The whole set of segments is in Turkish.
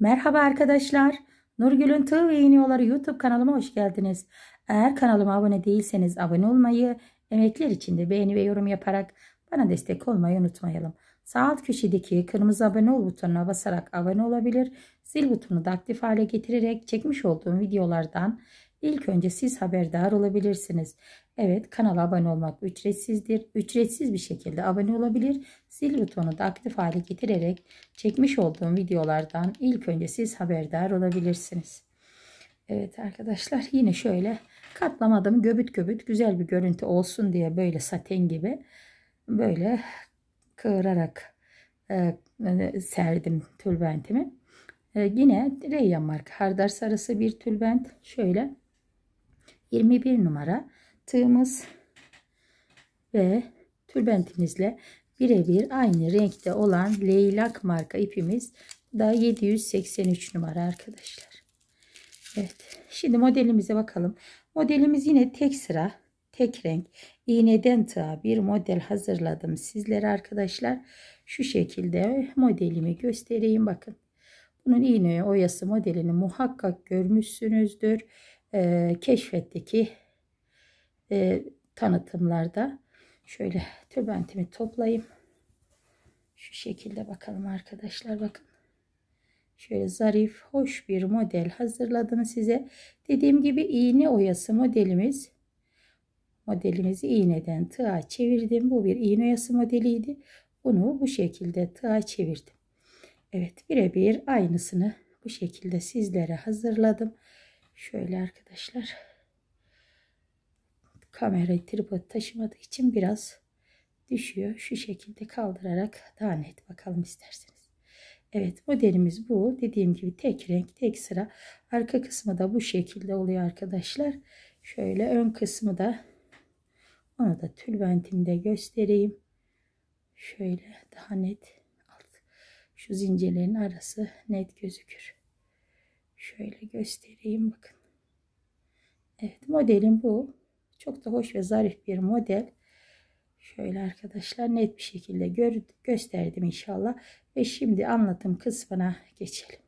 Merhaba arkadaşlar. Nurgül'ün Tığ ve Yolları YouTube kanalıma hoş geldiniz. Eğer kanalıma abone değilseniz abone olmayı, emekler için de beğeni ve yorum yaparak bana destek olmayı unutmayalım. Sağ alt köşedeki kırmızı abone ol butonuna basarak abone olabilir, zil butonunu da aktif hale getirerek çekmiş olduğum videolardan İlk önce siz haberdar olabilirsiniz. Evet kanala abone olmak ücretsizdir. Ücretsiz bir şekilde abone olabilir. Zil butonu da aktif hale getirerek çekmiş olduğum videolardan ilk önce siz haberdar olabilirsiniz. Evet arkadaşlar yine şöyle katlamadım göbüt göbüt güzel bir görüntü olsun diye böyle saten gibi böyle kıvırarak e, e serdim tülbentimi. E, yine Reyyan marka hardar sarısı bir tülbent şöyle 21 numara tığımız ve tülbentimizle birebir aynı renkte olan leylak marka ipimiz Bu da 783 numara arkadaşlar. Evet şimdi modelimize bakalım. Modelimiz yine tek sıra tek renk iğneden tığa bir model hazırladım sizlere arkadaşlar. Şu şekilde modelimi göstereyim bakın. Bunun iğne oyası modelini muhakkak görmüşsünüzdür e, keşfetteki e, tanıtımlarda şöyle töbentimi toplayayım. Şu şekilde bakalım arkadaşlar bakın. Şöyle zarif, hoş bir model hazırladım size. Dediğim gibi iğne oyası modelimiz. Modelimizi iğneden tığa çevirdim. Bu bir iğne oyası modeliydi. Bunu bu şekilde tığa çevirdim. Evet birebir aynısını bu şekilde sizlere hazırladım. Şöyle arkadaşlar. kamera tripod taşımadığı için biraz düşüyor. Şu şekilde kaldırarak daha net bakalım isterseniz. Evet modelimiz bu. Dediğim gibi tek renk tek sıra. Arka kısmı da bu şekilde oluyor arkadaşlar. Şöyle ön kısmı da onu da tülbentimde göstereyim. Şöyle daha net alt. Şu zincirlerin arası net gözükür. Şöyle göstereyim bakın. Evet modelim bu. Çok da hoş ve zarif bir model. Şöyle arkadaşlar net bir şekilde gör, gösterdim inşallah. Ve şimdi anlatım kısmına geçelim.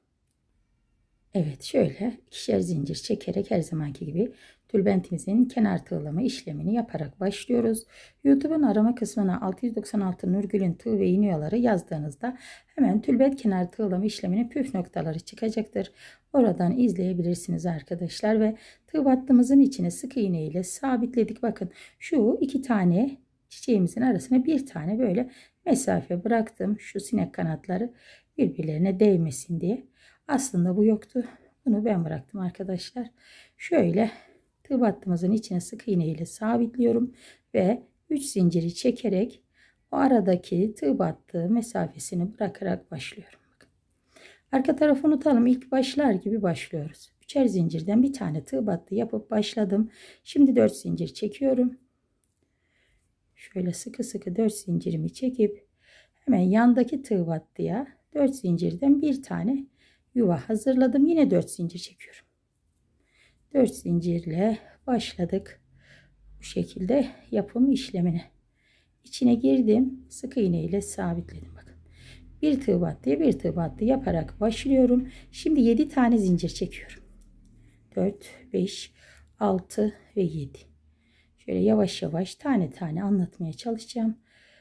Evet şöyle ikişer zincir çekerek her zamanki gibi tülbentimizin kenar tığlama işlemini yaparak başlıyoruz. YouTube'un arama kısmına 696 Nurgül'ün tığ ve iniyoları yazdığınızda hemen tülbent kenar tığlama işleminin püf noktaları çıkacaktır. Oradan izleyebilirsiniz arkadaşlar ve tığ battığımızın içine sık iğne ile sabitledik. Bakın şu iki tane çiçeğimizin arasına bir tane böyle mesafe bıraktım. Şu sinek kanatları birbirlerine değmesin diye. Aslında bu yoktu. Bunu ben bıraktım arkadaşlar. Şöyle tığ battımızın içine sık iğne ile sabitliyorum ve 3 zinciri çekerek o aradaki tığ battığı mesafesini bırakarak başlıyorum. Arka tarafı unutalım. İlk başlar gibi başlıyoruz. Üçer zincirden bir tane tığ battı yapıp başladım. Şimdi 4 zincir çekiyorum. Şöyle sıkı sıkı 4 zincirimi çekip hemen yandaki tığ battıya 4 zincirden bir tane yuva hazırladım. Yine 4 zincir çekiyorum. 4 zincirle başladık. Bu şekilde yapım işlemine. içine girdim. Sık iğne ile sabitledim. Bakın. Bir tığ battı, bir tığ battı yaparak başlıyorum. Şimdi 7 tane zincir çekiyorum. 4, 5, 6 ve 7. Şöyle yavaş yavaş tane tane anlatmaya çalışacağım.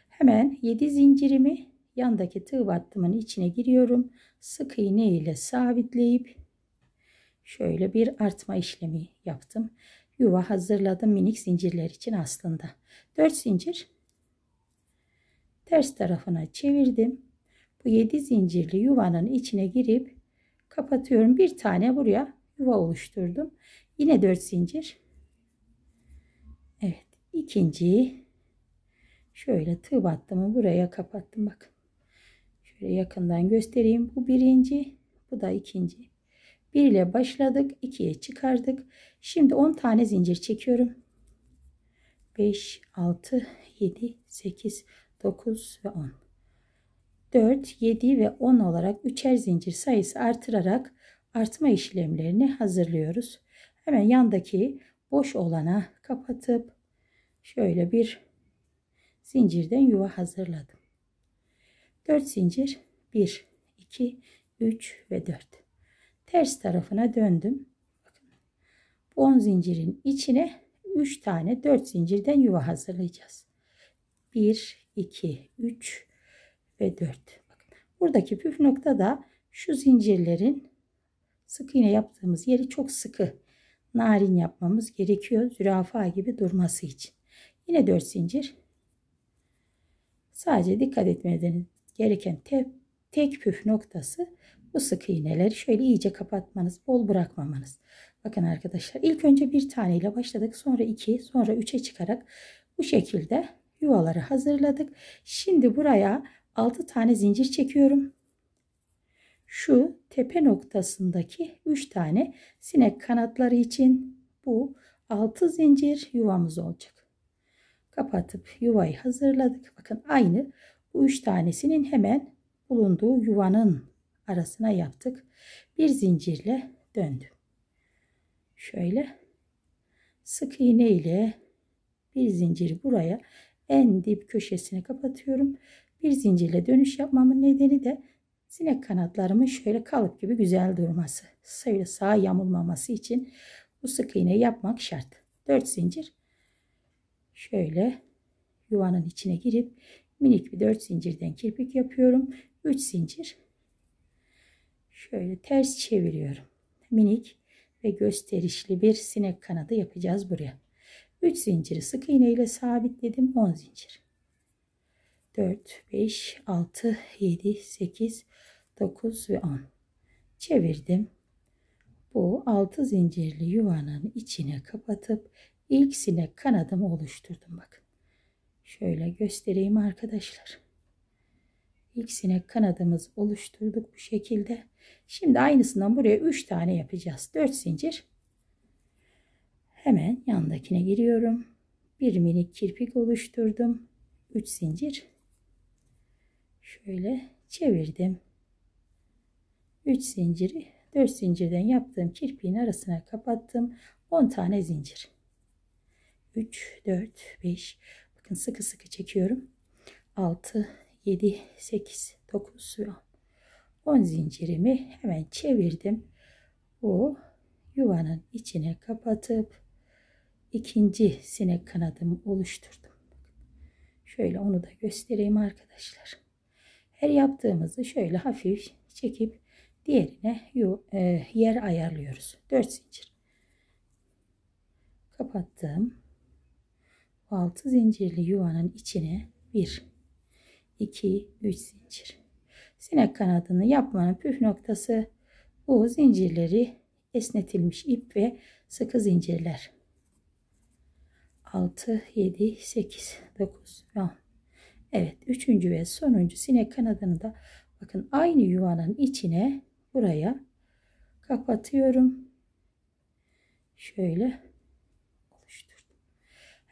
Hemen 7 zincirimi yandaki tığ battımın içine giriyorum. Sık iğne ile sabitleyip şöyle bir artma işlemi yaptım. Yuva hazırladım minik zincirler için aslında. 4 zincir ters tarafına çevirdim. Bu 7 zincirli yuvanın içine girip kapatıyorum. Bir tane buraya yuva oluşturdum. Yine 4 zincir. Evet, ikinciyi şöyle tığ battımı buraya kapattım bakın. Şöyle yakından göstereyim. Bu birinci, bu da ikinci. Bir ile başladık, ikiye çıkardık. Şimdi 10 tane zincir çekiyorum. 5, 6, 7, 8, 9 ve 10. 4, 7 ve 10 olarak üçer zincir sayısı artırarak artma işlemlerini hazırlıyoruz. Hemen yandaki boş olana kapatıp şöyle bir zincirden yuva hazırladım. 4 zincir 1 2 3 ve 4 ters tarafına döndüm bu 10 zincirin içine 3 tane 4 zincirden yuva hazırlayacağız 1 2 3 ve 4 buradaki püf nokta da şu zincirlerin sık iğne yaptığımız yeri çok sıkı narin yapmamız gerekiyor zürafa gibi durması için yine 4 zincir Sadece dikkat etmeniz gereken te, tek püf noktası bu sık iğneleri şöyle iyice kapatmanız, bol bırakmamanız. Bakın arkadaşlar ilk önce bir tane ile başladık. Sonra iki, sonra üçe çıkarak bu şekilde yuvaları hazırladık. Şimdi buraya altı tane zincir çekiyorum. Şu tepe noktasındaki üç tane sinek kanatları için bu altı zincir yuvamız olacak. Kapatıp yuvayı hazırladık. Bakın aynı bu üç tanesinin hemen bulunduğu yuvanın arasına yaptık. Bir zincirle döndüm. Şöyle sık iğne ile bir zinciri buraya en dip köşesini kapatıyorum. Bir zincirle dönüş yapmamın nedeni de sinek kanatlarımın şöyle kalıp gibi güzel durması. Şöyle sağa yamulmaması için bu sık iğne yapmak şart. 4 zincir şöyle yuvanın içine girip minik bir 4 zincirden kirpik yapıyorum. 3 zincir şöyle ters çeviriyorum. Minik ve gösterişli bir sinek kanadı yapacağız buraya. 3 zinciri sık iğne ile sabitledim. 10 zincir. 4, 5, 6, 7, 8, 9 ve 10. Çevirdim. Bu 6 zincirli yuvanın içine kapatıp ilk sinek kanadımı oluşturdum. Bakın. Şöyle göstereyim arkadaşlar. İlk sinek kanadımız oluşturduk bu şekilde. Şimdi aynısından buraya 3 tane yapacağız. 4 zincir. Hemen yandakine giriyorum. Bir minik kirpik oluşturdum. 3 zincir. Şöyle çevirdim. 3 zinciri 4 zincirden yaptığım kirpiğin arasına kapattım. 10 tane zincir. 3, 4, 5, Bakın sıkı sıkı çekiyorum. 6, 7, 8, 9 ve 10 zincirimi hemen çevirdim. Bu yuvanın içine kapatıp ikinci sinek kanadımı oluşturdum. Şöyle onu da göstereyim arkadaşlar. Her yaptığımızı şöyle hafif çekip diğerine e, yer ayarlıyoruz. 4 zincir. Kapattım. 6 zincirli yuvanın içine 1, 2, 3 zincir. Sinek kanadını yapmanın püf noktası bu zincirleri esnetilmiş ip ve sıkı zincirler. 6, 7, 8, 9 10. Evet üçüncü ve sonuncu sinek kanadını da bakın aynı yuvanın içine buraya kapatıyorum. Şöyle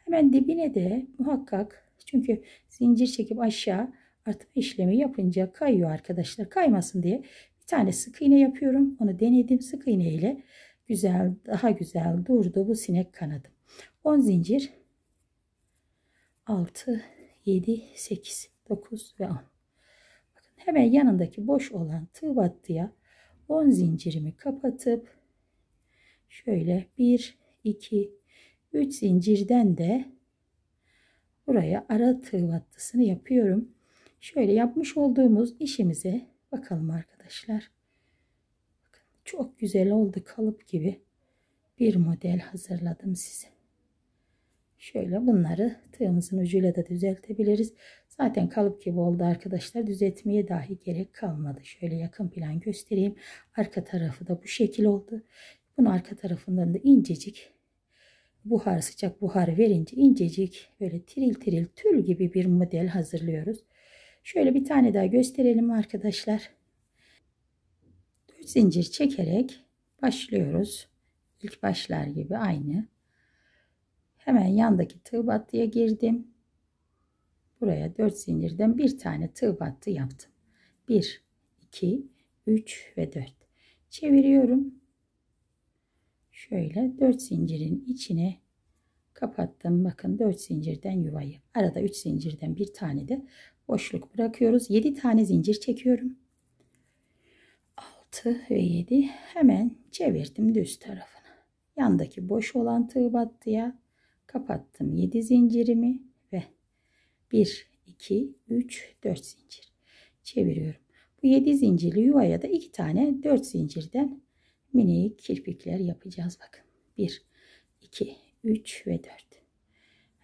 Hemen dibine de muhakkak çünkü zincir çekip aşağı artık işlemi yapınca kayıyor arkadaşlar. Kaymasın diye bir tane sık iğne yapıyorum. Onu denedim sık iğne ile güzel daha güzel durdu bu sinek kanadım 10 zincir 6 7 8 9 ve 10. Bakın hemen yanındaki boş olan tığ battıya 10 zincirimi kapatıp şöyle 1 2 3 zincirden de buraya ara tığ attısını yapıyorum. Şöyle yapmış olduğumuz işimize bakalım arkadaşlar. Bakın, çok güzel oldu kalıp gibi bir model hazırladım size. Şöyle bunları tığımızın ucuyla da düzeltebiliriz. Zaten kalıp gibi oldu arkadaşlar. Düzeltmeye dahi gerek kalmadı. Şöyle yakın plan göstereyim. Arka tarafı da bu şekil oldu. Bunu arka tarafından da incecik buhar sıcak buhar verince incecik böyle tiril tiril tül gibi bir model hazırlıyoruz. Şöyle bir tane daha gösterelim arkadaşlar. 4 zincir çekerek başlıyoruz. İlk başlar gibi aynı. Hemen yandaki tığ battıya girdim. Buraya 4 zincirden bir tane tığ battı yaptım. 1, 2, 3 ve 4. Çeviriyorum şöyle 4 zincirin içine kapattım. Bakın 4 zincirden yuvayı. Arada 3 zincirden bir tane de boşluk bırakıyoruz. 7 tane zincir çekiyorum. 6 ve 7 hemen çevirdim düz tarafına. Yandaki boş olan tığ battıya kapattım 7 zincirimi ve 1 2 3 4 zincir çeviriyorum. Bu 7 zincirli yuvaya da 2 tane 4 zincirden minik kirpikler yapacağız. Bakın 1, 2, 3 ve 4.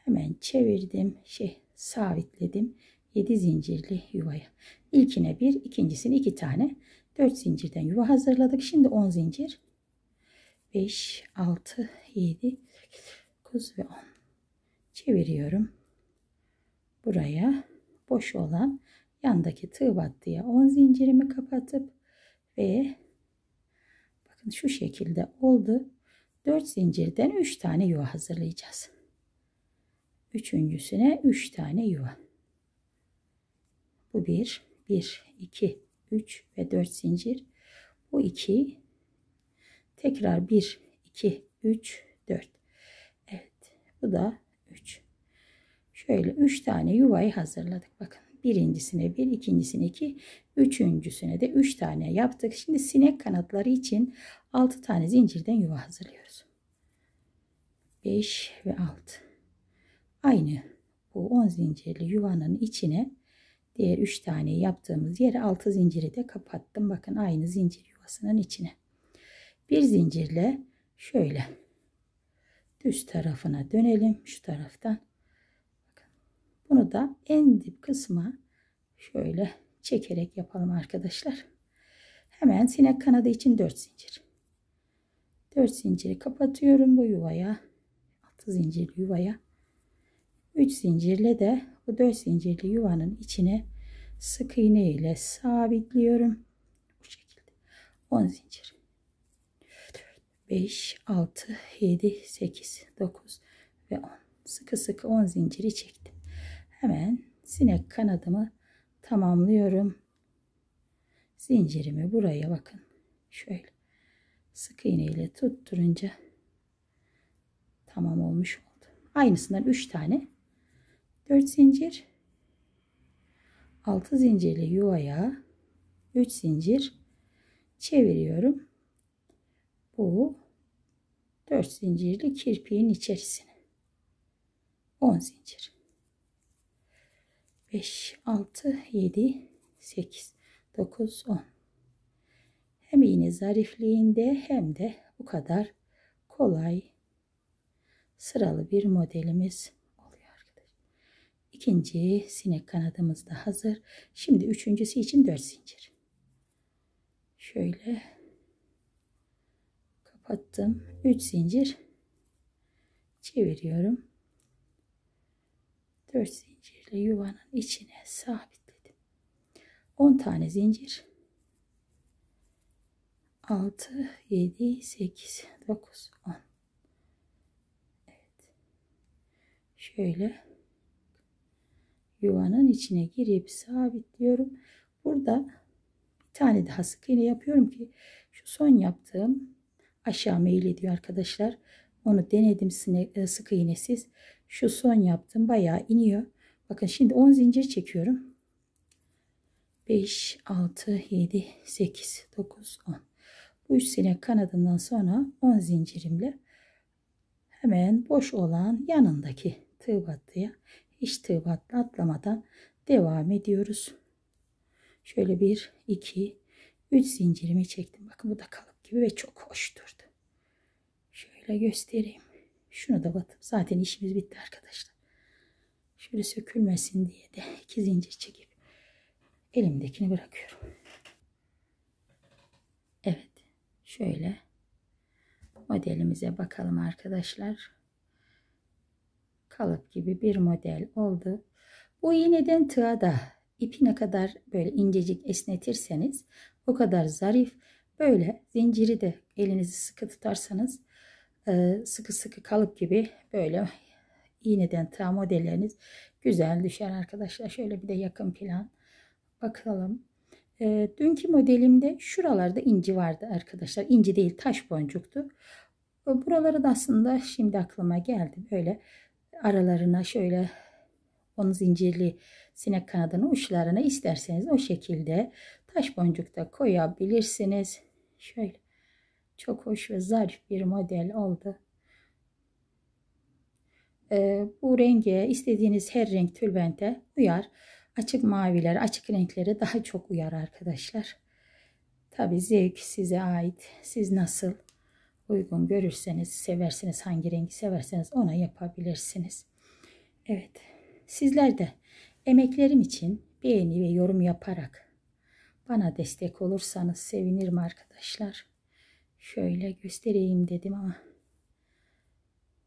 Hemen çevirdim. Şey sabitledim. 7 zincirli yuvaya. İlkine 1, ikincisine 2 iki tane. 4 zincirden yuva hazırladık. Şimdi 10 zincir. 5, 6, 7, 9 ve 10. Çeviriyorum. Buraya boş olan yandaki tığ battıya 10 zincirimi kapatıp ve Bakın şu şekilde oldu. 4 zincirden 3 tane yuva hazırlayacağız. Üçüncüsüne 3 tane yuva. Bu 1, 1, 2, 3 ve 4 zincir. Bu 2. Tekrar 1, 2, 3, 4. Evet. Bu da 3. Şöyle 3 tane yuvayı hazırladık. Bakın birincisine bir, ikincisine iki, üçüncüsüne de üç tane yaptık. Şimdi sinek kanatları için altı tane zincirden yuva hazırlıyoruz. Beş ve altı. Aynı bu on zincirli yuvanın içine diğer üç tane yaptığımız yere altı zinciri de kapattım. Bakın aynı zincir yuvasının içine. Bir zincirle şöyle düz tarafına dönelim şu taraftan bunu da en dip kısma şöyle çekerek yapalım arkadaşlar. Hemen sinek kanadı için 4 zincir. 4 zinciri kapatıyorum bu yuvaya. 6 zincirli yuvaya. 3 zincirle de bu 4 zincirli yuvanın içine sık iğne ile sabitliyorum. Bu şekilde 10 zincir. 5, 6, 7, 8, 9 ve 10. Sıkı sıkı 10 zinciri çektim hemen sinek kanadımı tamamlıyorum. Zincirimi buraya bakın. Şöyle sık iğne ile tutturunca tamam olmuş oldu. Aynısından 3 tane 4 zincir 6 zincirli yuvaya 3 zincir çeviriyorum. Bu 4 zincirli kirpiğin içerisine 10 zincir. 5, 6, 7, 8, 9, 10. Hem iğne zarifliğinde hem de bu kadar kolay sıralı bir modelimiz oluyor arkadaşlar. İkinci sinek kanadımız da hazır. Şimdi üçüncüsü için dört zincir. Şöyle kapattım. 3 zincir çeviriyorum. 4 zincir zincirle yuvanın içine sabitledim. 10 tane zincir. 6, 7, 8, 9, 10. Evet. Şöyle yuvanın içine girip sabitliyorum. Burada bir tane daha sık iğne yapıyorum ki şu son yaptığım aşağı meyil ediyor arkadaşlar. Onu denedim sık iğnesiz. Şu son yaptım bayağı iniyor. Bakın şimdi 10 zincir çekiyorum. 5, 6, 7, 8, 9, 10. Bu üç sinek kanadından sonra 10 zincirimle hemen boş olan yanındaki tığ battıya hiç tığ battı atlamadan devam ediyoruz. Şöyle bir, iki, üç zincirimi çektim. Bakın bu da kalıp gibi ve çok hoş durdu. Şöyle göstereyim. Şunu da batıp zaten işimiz bitti arkadaşlar. Şöyle sökülmesin diye de iki zincir çekip elimdekini bırakıyorum. Evet. Şöyle modelimize bakalım arkadaşlar. Kalıp gibi bir model oldu. Bu iğneden tığa da ipi ne kadar böyle incecik esnetirseniz o kadar zarif. Böyle zinciri de elinizi sıkı tutarsanız e, sıkı sıkı kalıp gibi böyle iğneden tığ modelleriniz güzel düşer arkadaşlar. Şöyle bir de yakın plan bakalım. E, dünkü modelimde şuralarda inci vardı arkadaşlar. İnci değil taş boncuktu. Ee, buraları da aslında şimdi aklıma geldi. Böyle aralarına şöyle onun zincirli sinek kanadının uçlarına isterseniz o şekilde taş boncuk da koyabilirsiniz. Şöyle çok hoş ve zarif bir model oldu. Ee, bu renge istediğiniz her renk tülbente uyar. Açık maviler, açık renkleri daha çok uyar arkadaşlar. Tabi zevk size ait. Siz nasıl uygun görürseniz, severseniz hangi rengi severseniz ona yapabilirsiniz. Evet, sizler de emeklerim için beğeni ve yorum yaparak bana destek olursanız sevinirim arkadaşlar. Şöyle göstereyim dedim ama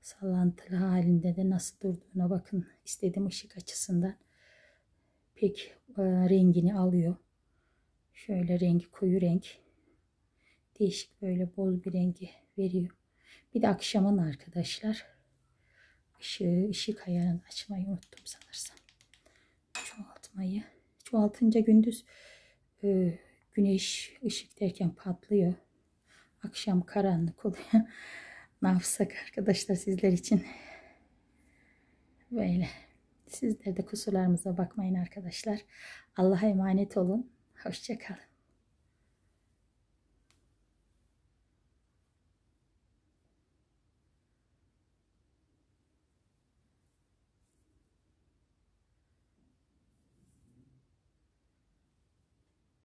sallantılı halinde de nasıl durduğuna bakın. İstediğim ışık açısından pek e, rengini alıyor. Şöyle rengi koyu renk. Değişik böyle bol bir rengi veriyor. Bir de akşamın arkadaşlar. Işığı, ışık ayarını açmayı unuttum sanırsam. Çoğaltmayı. Çoğaltınca gündüz e, güneş ışık derken patlıyor. Akşam karanlık oluyor. ne yapsak arkadaşlar sizler için böyle sizler de kusurlarımıza bakmayın arkadaşlar Allah'a emanet olun hoşçakalın